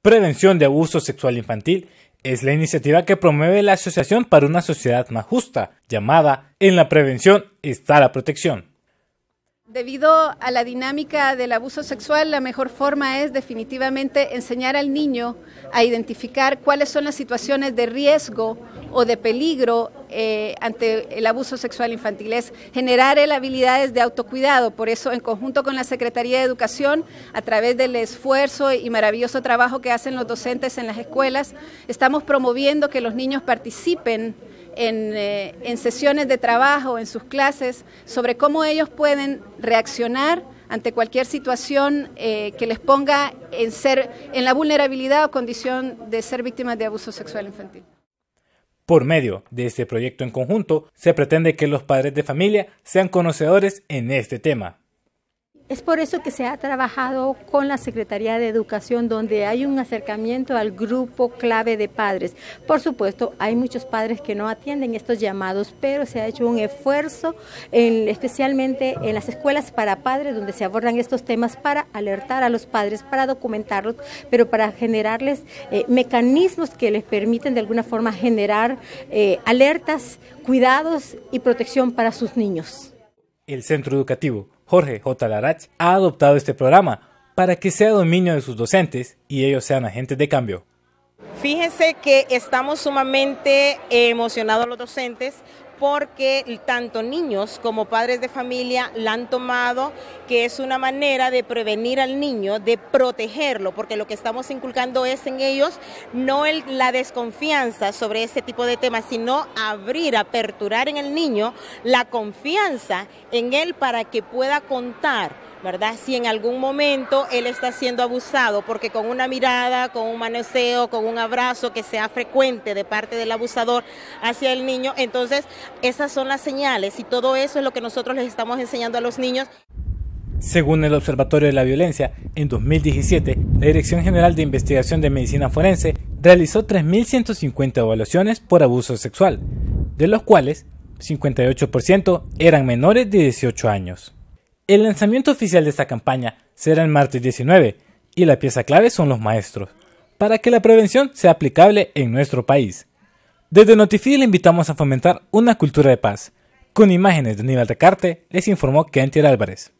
Prevención de Abuso Sexual Infantil es la iniciativa que promueve la Asociación para una Sociedad Más Justa, llamada En la Prevención está la Protección. Debido a la dinámica del abuso sexual, la mejor forma es definitivamente enseñar al niño a identificar cuáles son las situaciones de riesgo o de peligro eh, ante el abuso sexual infantil. Es generar habilidades de autocuidado. Por eso, en conjunto con la Secretaría de Educación, a través del esfuerzo y maravilloso trabajo que hacen los docentes en las escuelas, estamos promoviendo que los niños participen eh, en, sesiones de trabajo, en sus clases, sobre cómo ellos pueden reaccionar ante cualquier situación eh, que les ponga en la vulnerabilidad o condición de ser víctimas de abuso sexual infantil. Por medio de este proyecto en conjunto, se pretende que los padres de familia sean conocedores en este tema. Es por eso que se ha trabajado con la Secretaría de Educación, donde hay un acercamiento al grupo clave de padres. Por supuesto, hay muchos padres que no atienden estos llamados, pero se ha hecho un esfuerzo, especialmente en las escuelas para padres, donde se abordan estos temas para alertar a los padres, para documentarlos, pero para generarles eh, mecanismos que les permiten de alguna forma generar eh, alertas, cuidados y protección para sus niños. El centro educativo Jorge J. Larach ha adoptado este programa para que sea dominio de sus docentes y ellos sean agentes de cambio. Fíjense que estamos sumamente emocionados los docentes porque tanto niños como padres de familia la han tomado, que es una manera de prevenir al niño, de protegerlo, porque lo que estamos inculcando es en ellos no la desconfianza sobre ese tipo de temas, sino abrir, aperturar en el niño la confianza en él para que pueda contar ¿verdad? Si en algún momento él está siendo abusado, porque con una mirada, con un manoseo, con un abrazo que sea frecuente de parte del abusador hacia el niño, entonces esas son las señales y todo eso es lo que nosotros les estamos enseñando a los niños. Según el Observatorio de la Violencia, en 2017, la Dirección General de Investigación de Medicina Forense realizó 3.150 evaluaciones por abuso sexual, de los cuales 58% eran menores de 18 años. El lanzamiento oficial de esta campaña será el martes 19 y la pieza clave son los maestros, para que la prevención sea aplicable en nuestro país. Desde Notify le invitamos a fomentar una cultura de paz. Con imágenes de Aníbal Recarte, les informó Kentier Álvarez.